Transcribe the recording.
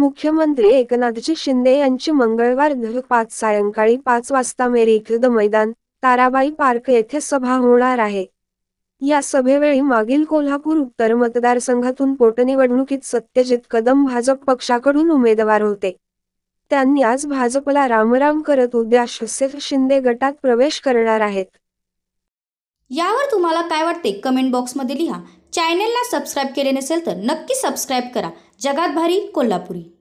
मुख्यमंत्री एकनाथजी शिंदे यांची मंगळवार पाच सायंकाळी पाच वाजता मेरी मैदान ताराबाई पार्क येथे सभा होणार आहे या सभेवेळी मागील कोल्हापूर उत्तर मतदारसंघातून पोटनिवडणुकीत सत्यजित कदम भाजप पक्षाकडून उमेदवार होते त्यांनी आज भाजपला रामराम करत उद्या शिवसेना शिंदे गटात प्रवेश करणार आहेत यावर तुम्हाला काय वाटते कमेंट बॉक्समध्ये लिहा चॅनेलला सबस्क्राईब केले नसेल तर नक्की सबस्क्राईब करा जगात भारी कोल्हापुरी